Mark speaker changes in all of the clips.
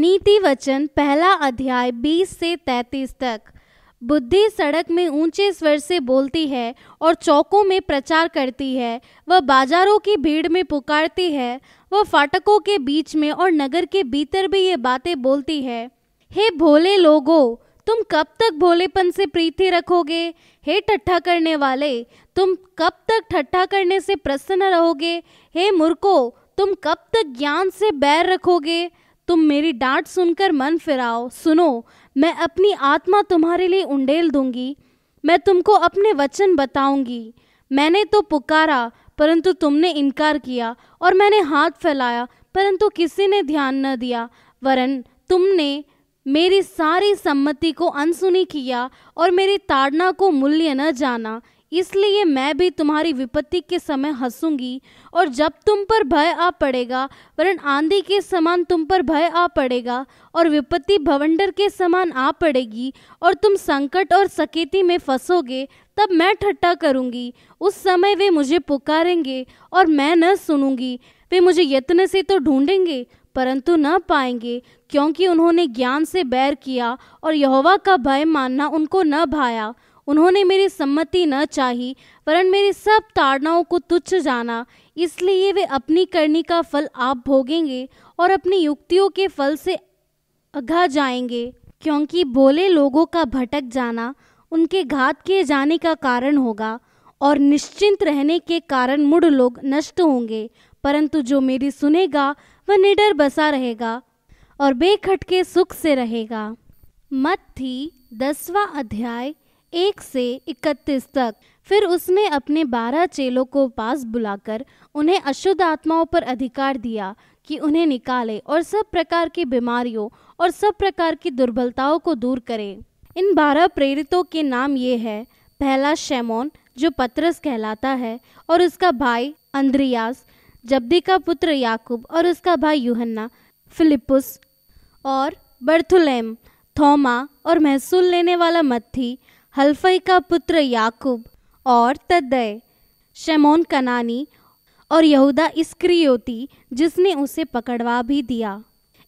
Speaker 1: नीति वचन पहला अध्याय 20 से 33 तक बुद्धि सड़क में ऊंचे स्वर से बोलती है और चौकों में प्रचार करती है वह बाजारों की भीड़ में पुकारती है वह फाटकों के बीच में और नगर के भीतर भी ये बातें बोलती है हे भोले लोगों तुम कब तक भोलेपन से प्रीति रखोगे हे ठट्ठा करने वाले तुम कब तक ठट्ठा करने से प्रसन्न रहोगे हे मूर्खो तुम कब तक ज्ञान से बैर रखोगे तुम मेरी डांट सुनकर मन फिराओ सुनो मैं अपनी आत्मा तुम्हारे लिए उंडेल दूंगी मैं तुमको अपने वचन बताऊंगी मैंने तो पुकारा परंतु तुमने इनकार किया और मैंने हाथ फैलाया परंतु किसी ने ध्यान न दिया वरन तुमने मेरी सारी सम्मति को अनसुनी किया और मेरी ताड़ना को मूल्य न जाना इसलिए मैं भी तुम्हारी विपत्ति के समय हंसूंगी और जब तुम पर भय आ पड़ेगा वरन आंधी के समान तुम पर भय आ पड़ेगा और विपत्ति भवंडर के समान आ पड़ेगी और तुम संकट और सकेती में फंसोगे तब मैं ठट्टा करूंगी उस समय वे मुझे पुकारेंगे और मैं न सुनूंगी वे मुझे यत्न से तो ढूंढेंगे परंतु न पाएंगे क्योंकि उन्होंने ज्ञान से बैर किया और यहोवा का भय मानना उनको न भाया उन्होंने मेरी सम्मति न चाही वरन मेरी सब ताड़नाओं को तुच्छ जाना इसलिए वे अपनी करनी का फल आप भोगेंगे और अपनी युक्तियों के फल से अघा जाएंगे क्योंकि भोले लोगों का भटक जाना उनके घात किए जाने का कारण होगा और निश्चिंत रहने के कारण मुड़ लोग नष्ट होंगे परंतु जो मेरी सुनेगा वह निडर बसा रहेगा और बेखटके सुख से रहेगा मत थी दसवा अध्याय एक से इकतीस तक फिर उसने अपने बारह चेलों को पास बुलाकर उन्हें अशुद्ध आत्माओं पर अधिकार दिया कि उन्हें निकाले और सब प्रकार की बीमारियों और सब प्रकार की दुर्बलताओं को दूर करे इन बारह प्रेरितों के नाम ये है पहला शेमोन जो पत्रस कहलाता है और उसका भाई अंद्रियास जब्दी का पुत्र याकूब और उसका भाई यूहन्ना फिलिपुस और बर्थुलेम थोमा और महसूल लेने वाला मत्थी हल्फई का पुत्र याकूब और तदय शमोन कनानी और यहूदा इस्क्रियोती जिसने उसे पकड़वा भी दिया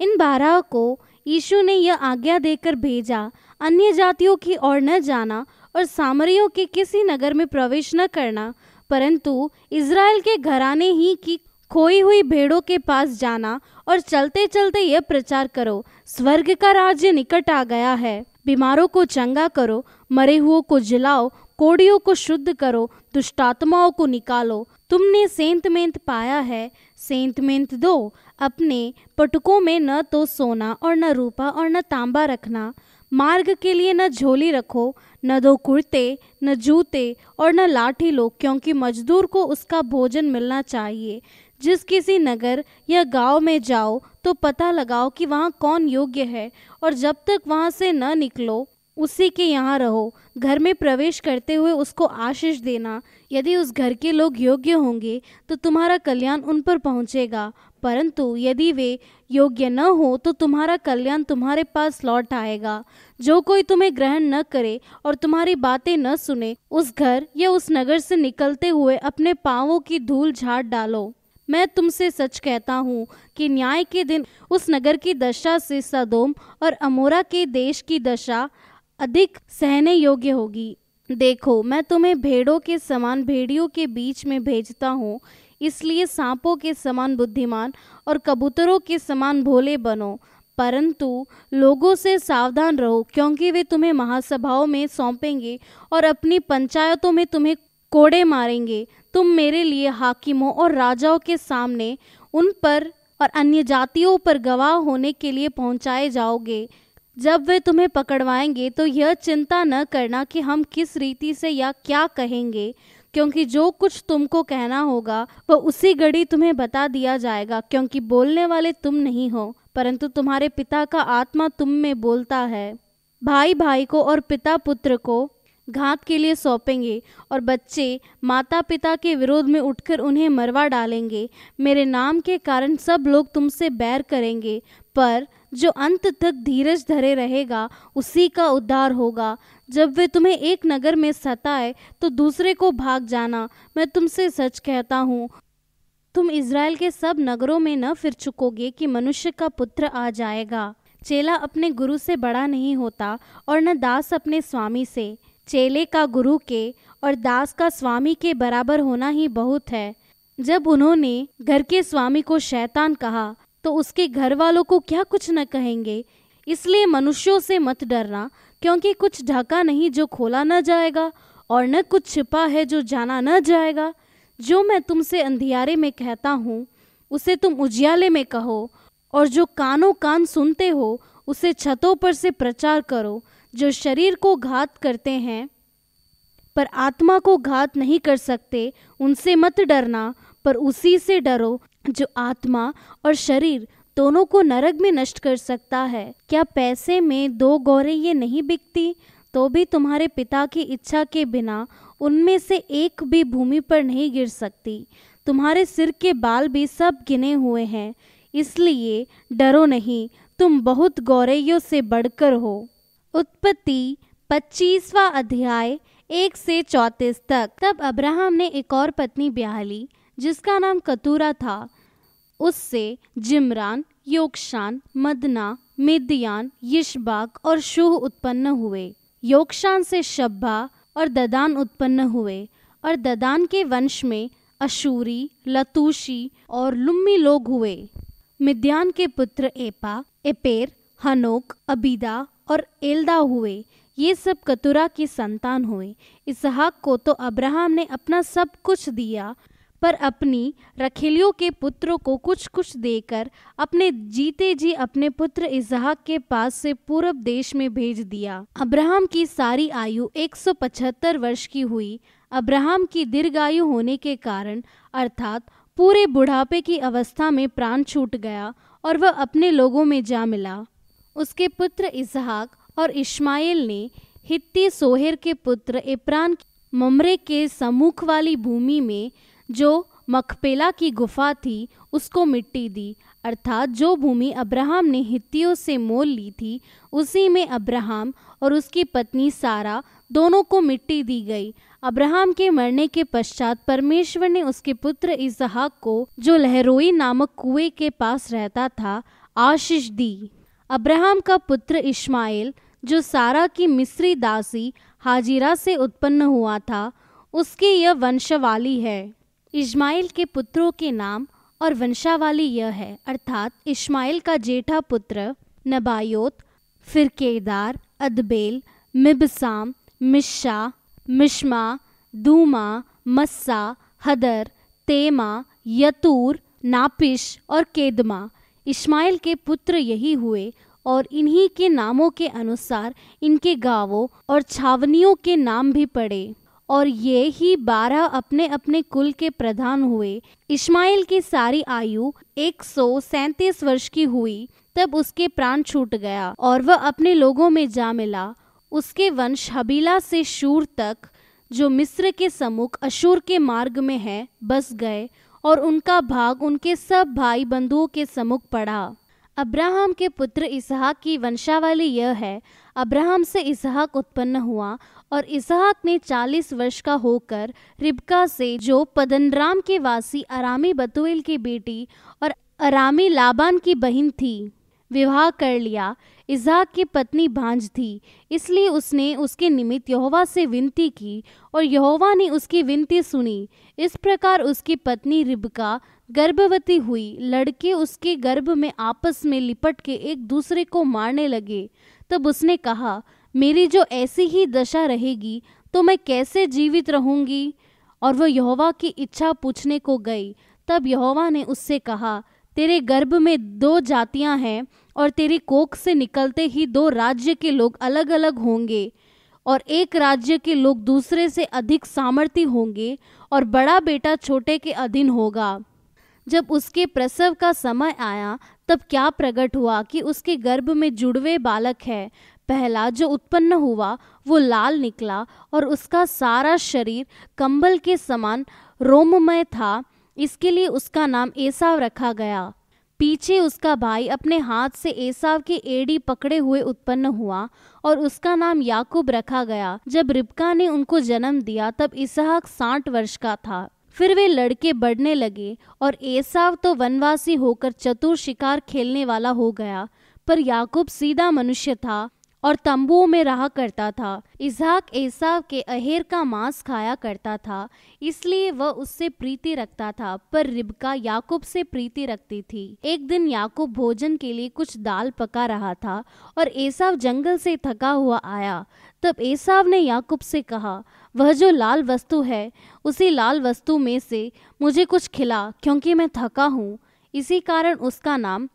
Speaker 1: इन बारह को यीशु ने यह आज्ञा देकर भेजा अन्य जातियों की ओर न जाना और सामरियों के किसी नगर में प्रवेश न करना परंतु इसराइल के घराने ही की खोई हुई भेड़ों के पास जाना और चलते चलते यह प्रचार करो स्वर्ग का राज्य निकट आ गया है बीमारों को चंगा करो मरे हुओं को जलाओ कोड़ियों को शुद्ध करो दुष्टात्माओं को निकालो तुमने मेंत पाया है मेंत दो अपने पटुकों में न तो सोना और न रूपा और न तांबा रखना मार्ग के लिए न झोली रखो न दो कुर्ते न जूते और न लाठी लो क्योंकि मजदूर को उसका भोजन मिलना चाहिए जिस किसी नगर या गांव में जाओ तो पता लगाओ कि वहाँ कौन योग्य है और जब तक वहाँ से न निकलो उसी के यहाँ रहो घर में प्रवेश करते हुए उसको आशीष देना यदि उस घर के लोग योग्य होंगे तो तुम्हारा कल्याण उन पर पहुँचेगा परंतु यदि वे योग्य न हो तो तुम्हारा कल्याण तुम्हारे पास लौट आएगा जो कोई तुम्हें ग्रहण न करे और तुम्हारी बातें न सुने उस घर या उस नगर से निकलते हुए अपने पाँवों की धूल झाड़ डालो मैं तुमसे सच कहता हूँ कि न्याय के दिन उस नगर की दशा से सदोम और अमोरा के देश की दशा अधिक सहने योग्य होगी देखो मैं तुम्हें भेड़ों के समान भेड़ियों के बीच में भेजता हूँ इसलिए सांपों के समान बुद्धिमान और कबूतरों के समान भोले बनो परंतु लोगों से सावधान रहो क्योंकि वे तुम्हें महासभाओं में सौंपेंगे और अपनी पंचायतों में तुम्हें कोड़े मारेंगे तुम मेरे लिए हाकिमों और राजाओं के सामने उन पर और अन्य जातियों पर गवाह होने के लिए पहुंचाए जाओगे जब वे तुम्हें पकड़वाएंगे तो यह चिंता न करना कि हम किस रीति से या क्या कहेंगे क्योंकि जो कुछ तुमको कहना होगा वह उसी घड़ी तुम्हें बता दिया जाएगा क्योंकि बोलने वाले तुम नहीं हो परंतु तुम्हारे पिता का आत्मा तुम में बोलता है भाई भाई को और पिता पुत्र को घात के लिए सौंपेंगे और बच्चे माता पिता के विरोध में उठकर उन्हें मरवा डालेंगे मेरे नाम के कारण सब लोग तुमसे बैर करेंगे पर जो अंत तक धीरज धरे रहेगा उसी का उद्धार होगा जब वे तुम्हें एक नगर में सताए तो दूसरे को भाग जाना मैं तुमसे सच कहता हूँ तुम इसराइल के सब नगरों में न फिर चुकोगे कि मनुष्य का पुत्र आ जाएगा चेला अपने गुरु से बड़ा नहीं होता और न दास अपने स्वामी से चेले का गुरु के और दास का स्वामी के बराबर होना ही बहुत है जब उन्होंने घर के स्वामी को शैतान कहा तो उसके घर वालों को क्या कुछ न कहेंगे इसलिए मनुष्यों से मत डरना क्योंकि कुछ ढका नहीं जो खोला न जाएगा और न कुछ छिपा है जो जाना न जाएगा जो मैं तुमसे अंधियारे में कहता हूँ उसे तुम उजियाले में कहो और जो कानों कान सुनते हो उसे छतों पर से प्रचार करो जो शरीर को घात करते हैं पर आत्मा को घात नहीं कर सकते उनसे मत डरना पर उसी से डरो जो आत्मा और शरीर दोनों को नरक में नष्ट कर सकता है क्या पैसे में दो गौरे ये नहीं बिकती तो भी तुम्हारे पिता की इच्छा के बिना उनमें से एक भी भूमि पर नहीं गिर सकती तुम्हारे सिर के बाल भी सब गिने हुए हैं इसलिए डरो नहीं तुम बहुत गौरैयों से बढ़कर हो उत्पत्ति पच्चीसवा अध्याय एक से चौतीस तक तब अब्राहम ने एक और पत्नी ब्याह ली जिसका नाम कतूरा था उससे जिमरान योगशान मदना मिदियान यशबाक और शुह उत्पन्न हुए योगशान से शब्बा और ददान उत्पन्न हुए और ददान के वंश में अशूरी लतूशी और लुम्मी लोग हुए मिद्यान के पुत्र एपा एपेर हनोक अबीदा और एल्दा हुए ये सब कतुरा की संतान हुए इसहाक को तो अब्राहम ने अपना सब कुछ दिया पर अपनी रखेलियों के पुत्रों को कुछ कुछ देकर अपने जीते जी अपने पुत्र इसहाक के पास से पूरब देश में भेज दिया अब्राहम की सारी आयु 175 वर्ष की हुई अब्राहम की दीर्घायु होने के कारण अर्थात पूरे बुढ़ापे की अवस्था में प्राण छूट गया और वह अपने लोगों में जा मिला उसके पुत्र इसहाक और इश्माइल ने हित्ती सोहेर के पुत्र इप्रान ममरे के सम्मुख वाली भूमि में जो मखपेला की गुफा थी उसको मिट्टी दी अर्थात जो भूमि अब्राहम ने हित्तियों से मोल ली थी उसी में अब्राहम और उसकी पत्नी सारा दोनों को मिट्टी दी गई अब्राहम के मरने के पश्चात परमेश्वर ने उसके पुत्र इसहाक को जो लहरोई नामक कुएं के पास रहता था आशीष दी अब्राहम का पुत्र इश्माइल जो सारा की मिस्री दासी हाजिरा से उत्पन्न हुआ था उसकी यह वंशावली है इश्माइल के पुत्रों के नाम और वंशावली यह है अर्थात इश्माइल का जेठा पुत्र नबायोत फिर केदार अदबेल मिबसाम मिश्शा मिश्मा दूमा मस्सा हदर तेमा यतूर नापिश और केदमा इस्माइल के पुत्र यही हुए और इन्हीं के नामों के अनुसार इनके गांवों और छावनियों के नाम भी पड़े और ये ही बारह अपने अपने कुल के प्रधान हुए इस्माइल की सारी आयु एक वर्ष की हुई तब उसके प्राण छूट गया और वह अपने लोगों में जा मिला उसके वंश हबीला से शूर तक जो मिस्र के सम्मुख अशूर के मार्ग में है बस गए और उनका भाग उनके सब भाई बंधुओं के सम्मुख पड़ा अब्राहम के पुत्र इसहाक की वंशावली यह है अब्राहम से इसहाक उत्पन्न हुआ और इसहाक ने 40 वर्ष का होकर रिबका से जो पदनराम के वासी अरामी बतुएल की बेटी और अरामी लाबान की बहन थी विवाह कर लिया इजहाक की पत्नी भांज थी इसलिए उसने उसके निमित्त यहोवा से विनती की और यहोवा ने उसकी विनती सुनी इस प्रकार उसकी पत्नी रिबका गर्भवती हुई लड़के उसके गर्भ में आपस में लिपट के एक दूसरे को मारने लगे तब उसने कहा मेरी जो ऐसी ही दशा रहेगी तो मैं कैसे जीवित रहूंगी और वह यहोवा की इच्छा पूछने को गई तब यहोवा ने उससे कहा तेरे गर्भ में दो जातियां हैं और तेरी कोख से निकलते ही दो राज्य के लोग अलग अलग होंगे और एक राज्य के लोग दूसरे से अधिक सामर्थ्य होंगे और बड़ा बेटा छोटे के अधीन होगा जब उसके प्रसव का समय आया तब क्या प्रकट हुआ कि उसके गर्भ में जुड़वे बालक है पहला जो उत्पन्न हुआ वो लाल निकला और उसका सारा शरीर कंबल के समान रोममय था इसके लिए उसका नाम एसाव रखा गया पीछे उसका भाई अपने हाथ से एसाव की एड़ी पकड़े हुए उत्पन्न हुआ और उसका नाम याकूब रखा गया जब रिबका ने उनको जन्म दिया तब इसहाक साठ वर्ष का था फिर वे लड़के बढ़ने लगे और एसाव तो वनवासी होकर चतुर शिकार खेलने वाला हो गया पर याकूब सीधा मनुष्य था और तंबुओं में रहा करता था इजहाक एसाव के अहेर का मांस खाया करता था इसलिए वह उससे प्रीति रखता था पर रिबका याकूब से प्रीति रखती थी एक दिन याकूब भोजन के लिए कुछ दाल पका रहा था और एसाव जंगल से थका हुआ आया तब एसाव ने याकूब से कहा वह जो लाल वस्तु है उसी लाल वस्तु में से मुझे कुछ खिला क्योंकि मैं थका हूँ इसी कारण उसका नाम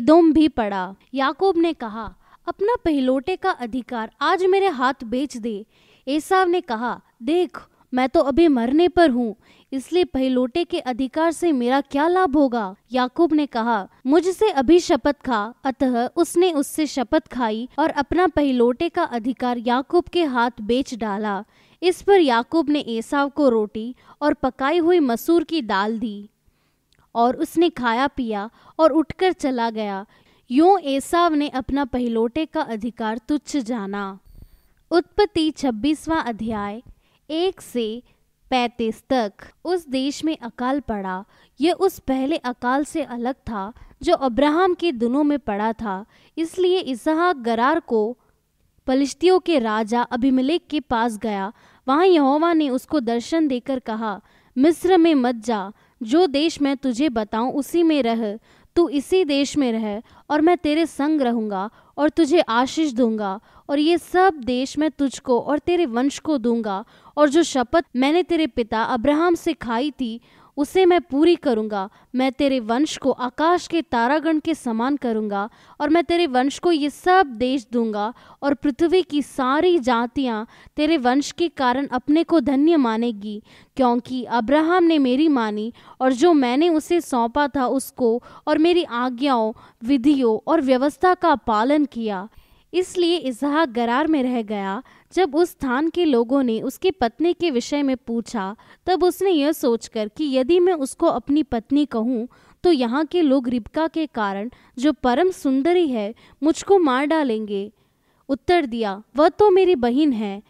Speaker 1: एदोम भी पड़ा याकूब ने कहा अपना पहलोटे का अधिकार आज मेरे हाथ बेच दे एसाव ने कहा देख मैं तो अभी मरने पर हूँ इसलिए पहलोटे के अधिकार से मेरा क्या लाभ होगा याकूब ने कहा मुझसे अभी शपथ खा अतः उसने उससे शपथ खाई और अपना पहलोटे का अधिकार याकूब के हाथ बेच डाला इस पर याकूब ने एसाव को रोटी और पकाई हुई मसूर की दाल दी और उसने खाया पिया और उठकर चला गया यूं एसाव ने अपना पहलोटे का अधिकार तुच्छ जाना उत्पत्ति छब्बीसवा अध्याय एक से पैतीस तक उस देश में अकाल पड़ा यह उस पहले अकाल से अलग था जो अब्राहम के दिनों में पड़ा था इसलिए इसहा गरार को पलिश्तियों के राजा अभिमलेख के पास गया वहाँ यहोवा ने उसको दर्शन देकर कहा मिस्र में मत जा जो देश मैं तुझे बताऊं उसी में रह तू इसी देश में रह और मैं तेरे संग रहूँगा और तुझे आशीष दूंगा और ये सब देश मैं तुझको और तेरे वंश को दूंगा और जो शपथ मैंने तेरे पिता अब्राहम से खाई थी उसे मैं पूरी करूँगा मैं तेरे वंश को आकाश के तारागण के समान करूँगा और मैं तेरे वंश को ये सब देश दूंगा और पृथ्वी की सारी जातियाँ तेरे वंश के कारण अपने को धन्य मानेगी क्योंकि अब्राहम ने मेरी मानी और जो मैंने उसे सौंपा था उसको और मेरी आज्ञाओं विधियों और व्यवस्था का पालन किया इसलिए इसहा गरार में रह गया जब उस स्थान के लोगों ने उसकी पत्नी के विषय में पूछा तब उसने यह सोचकर कि यदि मैं उसको अपनी पत्नी कहूँ तो यहाँ के लोग रिबका के कारण जो परम सुंदरी है मुझको मार डालेंगे उत्तर दिया वह तो मेरी बहन है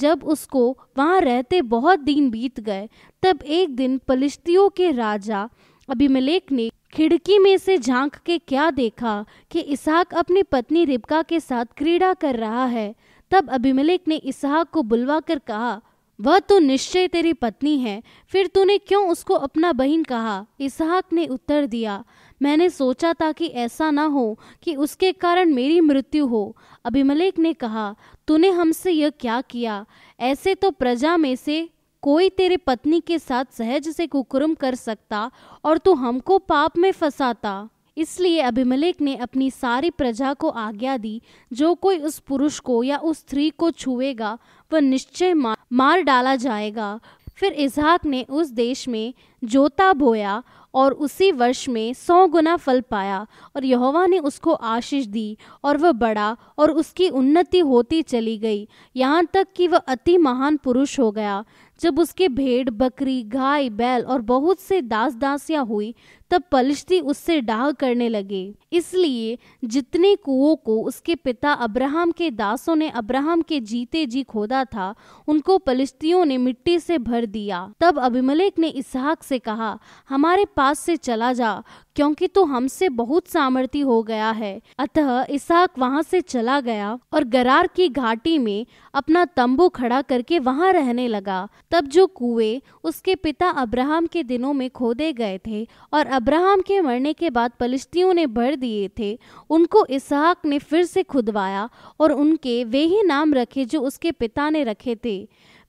Speaker 1: जब उसको वहाँ रहते बहुत दिन बीत गए तब एक दिन पलिश्तियों के राजा अभिमलेक ने खिड़की में से झांक के क्या देखा कि इसहाक अपनी पत्नी रिबका के साथ क्रीड़ा कर रहा है तब अभिमलिक ने इसहाक को बुलवा कर कहा वह तो निश्चय तेरी पत्नी है फिर तूने क्यों उसको अपना बहन कहा इसहाक ने उत्तर दिया मैंने सोचा था कि ऐसा ना हो कि उसके कारण मेरी मृत्यु हो अभिमलिक ने कहा तूने हमसे यह क्या किया ऐसे तो प्रजा में से कोई तेरे पत्नी के साथ सहज से कुकुरम कर सकता और तू हमको पाप में फंसाता इसलिए अभिमलेक ने अपनी सारी प्रजा को आज्ञा दी जो कोई उस पुरुष को या उस स्त्री को छुएगा वह निश्चय मार डाला जाएगा फिर इजहाक ने उस देश में जोता बोया और उसी वर्ष में सौ गुना फल पाया और यहोवा ने उसको आशीष दी और वह बड़ा और उसकी उन्नति होती चली गई यहाँ तक कि वह अति महान पुरुष हो गया जब उसके भेड़ बकरी गाय बैल और बहुत से दास दासियां हुई तब पलिश्ती उससे डाह करने लगे इसलिए जितने कुओं को उसके पिता अब्राहम के दासों ने अब्राहम के जीते जी खोदा था उनको पलिश्तियों ने मिट्टी से भर दिया तब अभिमलेक ने इसहाक से कहा हमारे पास से चला जा क्योंकि तू तो हमसे बहुत सामर्थी हो गया है अतः इसहाक वहां से चला गया और गरार की घाटी में अपना तंबू खड़ा करके वहां रहने लगा तब जो कुएं उसके पिता अब्राहम के दिनों में खोदे गए थे और अब्राहम के मरने के बाद पलिश्तियों ने भर दिए थे उनको इसहाक ने फिर से खुदवाया और उनके वे ही नाम रखे जो उसके पिता ने रखे थे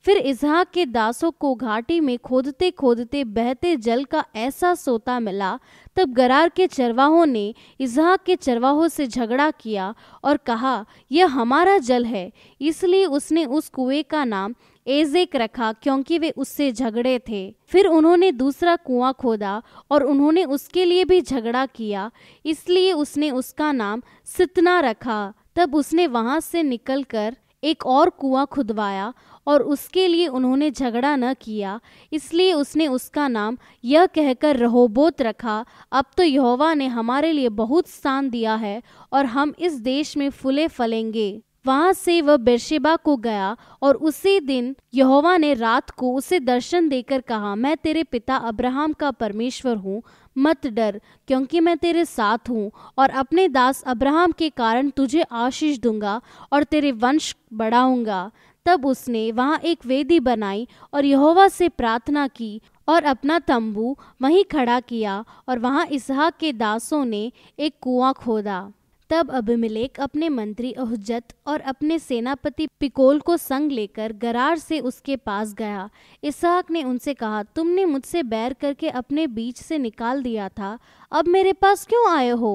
Speaker 1: फिर इसहाक के दासों को घाटी में खोदते खोदते बहते जल का ऐसा सोता मिला तब गरार के चरवाहों ने इसहाक के चरवाहों से झगड़ा किया और कहा यह हमारा जल है इसलिए उसने उस कुएं का नाम एजेक रखा क्योंकि वे उससे झगड़े थे फिर उन्होंने दूसरा कुआं खोदा और उन्होंने उसके लिए भी झगड़ा किया इसलिए उसने उसका नाम सितना रखा तब उसने वहां से निकलकर एक और कुआं खुदवाया और उसके लिए उन्होंने झगड़ा न किया इसलिए उसने उसका नाम यह कहकर रहोबोत रखा अब तो यहोवा ने हमारे लिए बहुत स्थान दिया है और हम इस देश में फूले फलेंगे वहां से वह बेरशेबा को गया और उसी दिन यहोवा ने रात को उसे दर्शन देकर कहा मैं तेरे पिता अब्राहम का परमेश्वर हूँ मत डर क्योंकि मैं तेरे साथ हूँ और अपने दास अब्राहम के कारण तुझे आशीष दूंगा और तेरे वंश बढ़ाऊंगा तब उसने वहाँ एक वेदी बनाई और यहोवा से प्रार्थना की और अपना तंबू वहीं खड़ा किया और वहाँ इसहाक के दासों ने एक कुआं खोदा तब अभिमिलेख अपने मंत्री अहुजत और अपने सेनापति पिकोल को संग लेकर गरार से उसके पास गया इसहाक ने उनसे कहा तुमने मुझसे बैर करके अपने बीच से निकाल दिया था अब मेरे पास क्यों आए हो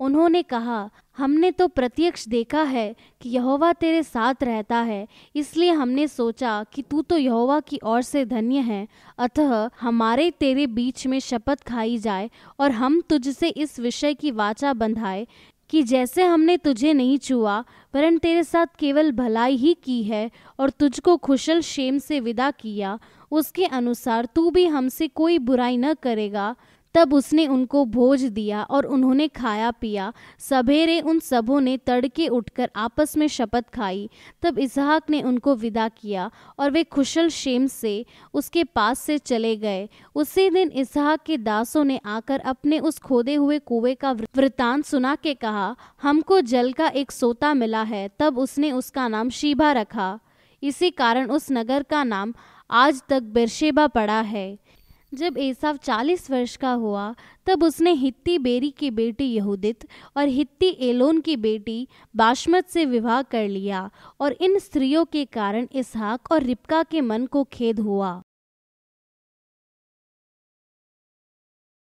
Speaker 1: उन्होंने कहा हमने तो प्रत्यक्ष देखा है कि यहोवा तेरे साथ रहता है इसलिए हमने सोचा कि तू तो यहोवा की ओर से धन्य है अतः हमारे तेरे बीच में शपथ खाई जाए और हम तुझसे इस विषय की वाचा बंधाए कि जैसे हमने तुझे नहीं छुआ वरन तेरे साथ केवल भलाई ही की है और तुझको खुशल शेम से विदा किया उसके अनुसार तू भी हमसे कोई बुराई न करेगा तब उसने उनको भोज दिया और उन्होंने खाया पिया सवेरे उन सबों ने तड़के उठकर आपस में शपथ खाई तब इसहाक ने उनको विदा किया और वे खुशल शेम से उसके पास से चले गए उसी दिन इसहाक के दासों ने आकर अपने उस खोदे हुए कुएं का वृतांत सुना के कहा हमको जल का एक सोता मिला है तब उसने उसका नाम शीबा रखा इसी कारण उस नगर का नाम आज तक बिरशेबा पड़ा है जब एसाव चालीस वर्ष का हुआ तब उसने हित्ती बेरी की बेटी यहूदित और हित्ती एलोन की बेटी बाशमत से विवाह कर लिया और इन स्त्रियों के कारण इसहाक और रिपका के मन को खेद हुआ